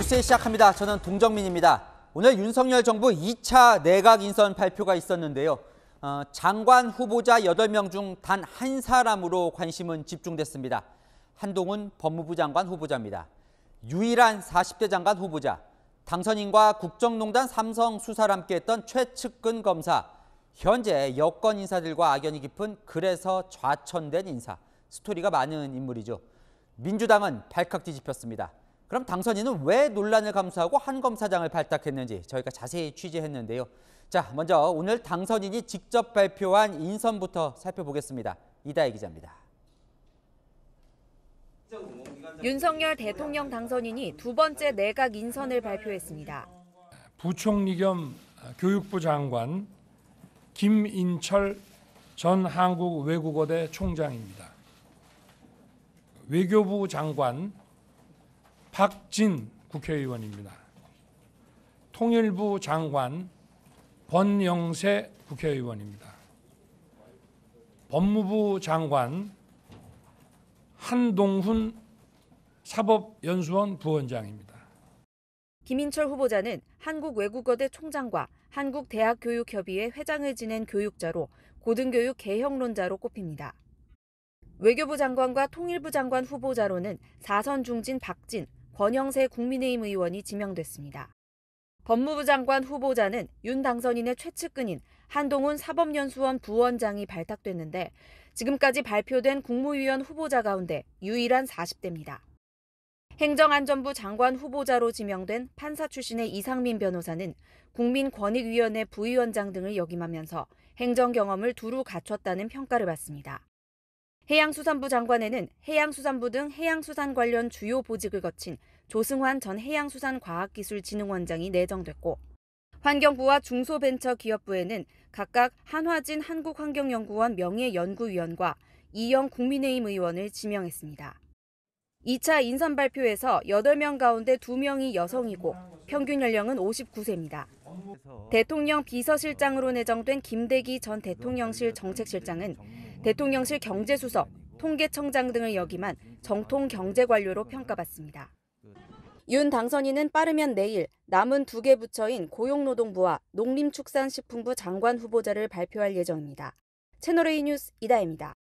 뉴스에 시작합니다. 저는 동정민입니다. 오늘 윤석열 정부 2차 내각 인선 발표가 있었는데요. 어, 장관 후보자 8명 중 단 한 사람으로 관심은 집중됐습니다. 한동훈 법무부 장관 후보자입니다. 유일한 40대 장관 후보자, 당선인과 국정농단 삼성 수사를 함께했던 최측근 검사, 현재 여권 인사들과 악연이 깊은 그래서 좌천된 인사, 스토리가 많은 인물이죠. 민주당은 발칵 뒤집혔습니다. 그럼 당선인은 왜 논란을 감수하고 한 검사장을 발탁했는지 저희가 자세히 취재했는데요. 자, 먼저 오늘 당선인이 직접 발표한 인선부터 살펴보겠습니다. 이다희 기자입니다. 윤석열 대통령 당선인이 두 번째 내각 인선을 발표했습니다. 부총리 겸 교육부 장관 김인철 전 한국외국어대 총장입니다. 외교부 장관 박진 국회의원입니다. 통일부 장관 권영세 국회의원입니다. 법무부 장관 한동훈 사법연수원 부원장입니다. 김인철 후보자는 한국외국어대 총장과 한국대학교육협의회 회장을 지낸 교육자로 고등교육 개혁론자로 꼽힙니다. 외교부 장관과 통일부 장관 후보자로는 사선 중진 박진, 권영세 국민의힘 의원이 지명됐습니다. 법무부 장관 후보자는 윤 당선인의 최측근인 한동훈 사법연수원 부원장이 발탁됐는데 지금까지 발표된 국무위원 후보자 가운데 유일한 40대입니다. 행정안전부 장관 후보자로 지명된 판사 출신의 이상민 변호사는 국민권익위원회 부위원장 등을 역임하면서 행정 경험을 두루 갖췄다는 평가를 받습니다. 해양수산부 장관에는 해양수산부 등 해양수산 관련 주요 보직을 거친 조승환 전 해양수산과학기술진흥원장이 내정됐고 환경부와 중소벤처기업부에는 각각 한화진 한국환경연구원 명예연구위원과 이영 국민의힘 의원을 지명했습니다. 2차 인선 발표에서 8명 가운데 2명이 여성이고 평균 연령은 59세입니다. 대통령 비서실장으로 내정된 김대기 전 대통령실 정책실장은 대통령실 경제수석, 통계청장 등을 역임한 정통 경제관료로 평가받습니다. 윤 당선인은 빠르면 내일 남은 두 개 부처인 고용노동부와 농림축산식품부 장관 후보자를 발표할 예정입니다. 채널A 뉴스 이다입니다.